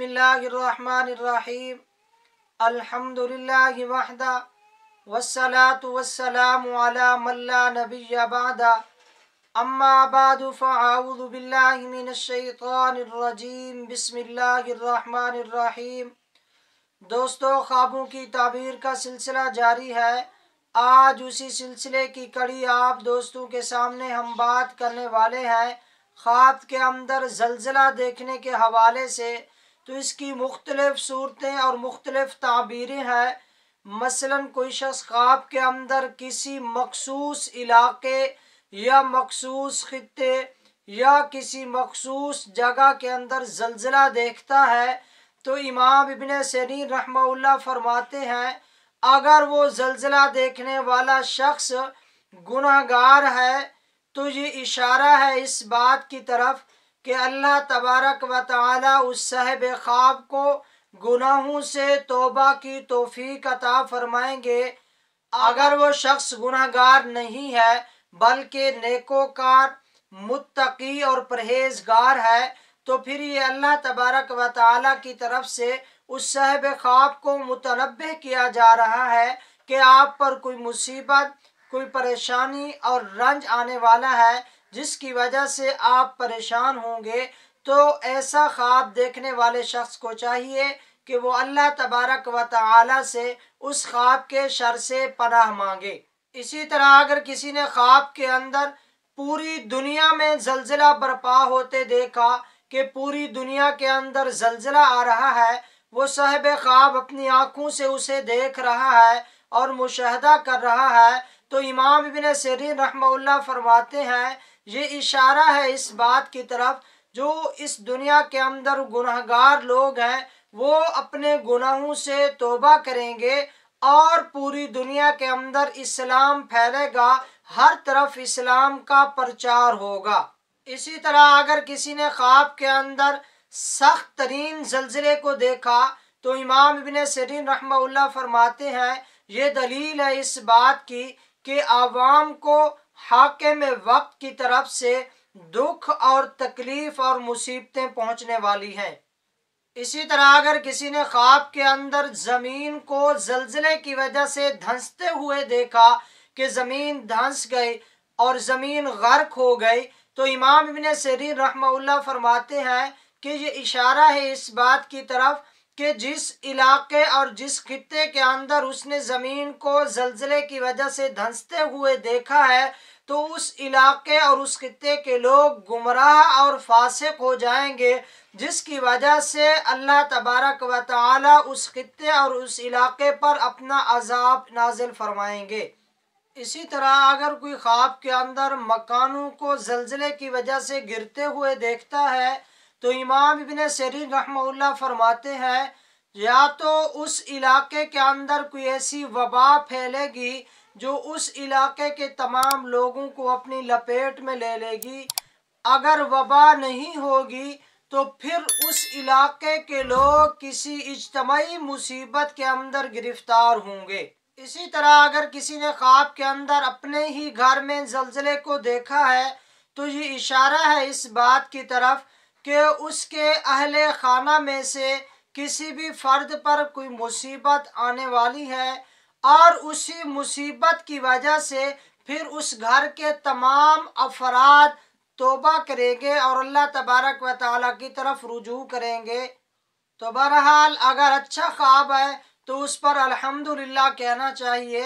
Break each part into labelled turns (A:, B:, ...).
A: बसमीम अल्हम्दुलिल्लाह वहदा वस्सलातु वस्सलामु अला मल्ला नबी बादा अम्मा बाद फ़ाउदु दोस्तों ख्वाबों की ताबीर का सिलसिला जारी है आज उसी सिलसिले की कड़ी आप दोस्तों के सामने हम बात करने वाले हैं ख्वाब के अंदर जलजिला देखने के हवाले से तो इसकी मुख्तलिफ सूरतें और मुख्तलिफ ताबीरें हैं मसलन कोई शख्स ख्वाब के अंदर किसी मखसूस इलाके या मखसूस खत्े या किसी मखसूस जगह के अंदर जलजिला देखता है तो इमाम इबन सनी रहमल्ला फरमाते हैं अगर वो जलजिला देखने वाला शख्स गुनहगार है तो ये इशारा है इस बात की तरफ कि अल्लाह तबारक व ताली उस साहब ख्वाब को गुनाहों से तोबा की तोफ़ी अता फरमाएंगे अगर वो शख्स गुनागार नहीं है बल्कि नेकोकार मुत्तकी और परहेजगार है तो फिर ये अल्लाह तबारक व ताली की तरफ से उस साहब ख्वाब को मुतनब किया जा रहा है कि आप पर कोई मुसीबत कोई परेशानी और रंज आने वाला है जिसकी वजह से आप परेशान होंगे तो ऐसा ख्वाब देखने वाले शख्स को चाहिए कि वो अल्लाह तबारक व ताली से उस ख्वाब के शर से पनाह मांगे इसी तरह अगर किसी ने ख्वाब के अंदर पूरी दुनिया में जलजिला बरपा होते देखा कि पूरी दुनिया के अंदर जलजिला आ रहा है वो साहब ख्वाब अपनी आँखों से उसे देख रहा है और मुशाहदा कर रहा है तो इमाम इबन सरीन रहमल्ला फरमाते हैं ये इशारा है इस बात की तरफ जो इस दुनिया के अंदर गुनहगार लोग हैं वो अपने गुनाहों से तोबा करेंगे और पूरी दुनिया के अंदर इस्लाम फैलेगा हर तरफ इस्लाम का प्रचार होगा इसी तरह अगर किसी ने ख्वाब के अंदर सख्त तरीन जलजिले को देखा तो इमाम इबन सरीन रहमल्ला फरमाते हैं ये दलील है इस बात की कि आवाम को हाकिम वक्त की तरफ से दुख और तकलीफ और मुसीबतें पहुंचने वाली हैं इसी तरह अगर किसी ने ख्वाब के अंदर जमीन को जलजले की वजह से धंसते हुए देखा कि जमीन धंस गई और जमीन गर्क हो गई तो इमाम इबन सरीन रहमल्ला फरमाते हैं कि ये इशारा है इस बात की तरफ कि जिस इलाके और जिस खत्े के अंदर उसने ज़मीन को जलजले की वजह से धंसते हुए देखा है तो उस इलाके और उस खत्े के लोग गुमराह और फासिक हो जाएंगे जिसकी वजह से अल्लाह तबारक व ताली उस खत्े और उस इलाके पर अपना अजाब नाजिल फरमाएंगे इसी तरह अगर कोई ख्वाब के अंदर मकानों को जलजले की वजह से गिरते हुए देखता है तो इमाम इबन शरीर रहमल्ला फरमाते हैं या तो उस इलाके के अंदर कोई ऐसी वबा फैलेगी जो उस इलाके के तमाम लोगों को अपनी लपेट में ले लेगी अगर वबा नहीं होगी तो फिर उस इलाके के लोग किसी इजतमाही मुसीबत के अंदर गिरफ्तार होंगे इसी तरह अगर किसी ने ख्वाब के अंदर अपने ही घर में जलजले को देखा है तो ये इशारा है इस बात की तरफ कि उसके अहले खाना में से किसी भी फर्द पर कोई मुसीबत आने वाली है और उसी मुसीबत की वजह से फिर उस घर के तमाम अफराद तोबा करेंगे और अल्लाह तबारक व ताली की तरफ रुजू करेंगे तो बहरहाल अगर अच्छा ख्वाब है तो उस पर अल्हम्दुलिल्लाह कहना चाहिए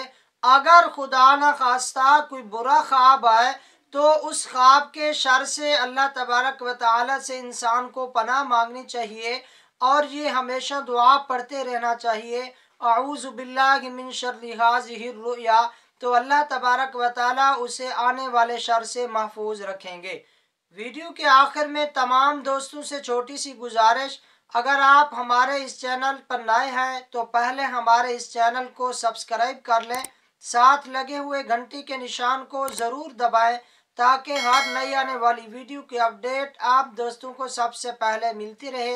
A: अगर खुदा न खास्ता कोई बुरा ख्वाब है तो उस ख्वाब के शर से अल्लाह तबारक व ताली से इंसान को पनाह मांगनी चाहिए और ये हमेशा दुआ पढ़ते रहना चाहिए आऊज़बिल्लिन शरलिहाजया तो अल्लाह तबारक व ताली उसे आने वाले शर से महफूज रखेंगे वीडियो के आखिर में तमाम दोस्तों से छोटी सी गुजारिश अगर आप हमारे इस चैनल पर नए हैं तो पहले हमारे इस चैनल को सब्सक्राइब कर लें साथ लगे हुए घंटी के निशान को ज़रूर दबाएं ताकि हर नई आने वाली वीडियो की अपडेट आप दोस्तों को सबसे पहले मिलती रहे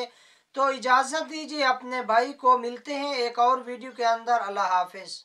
A: तो इजाज़त दीजिए अपने भाई को मिलते हैं एक और वीडियो के अंदर अल्लाह हाफिज़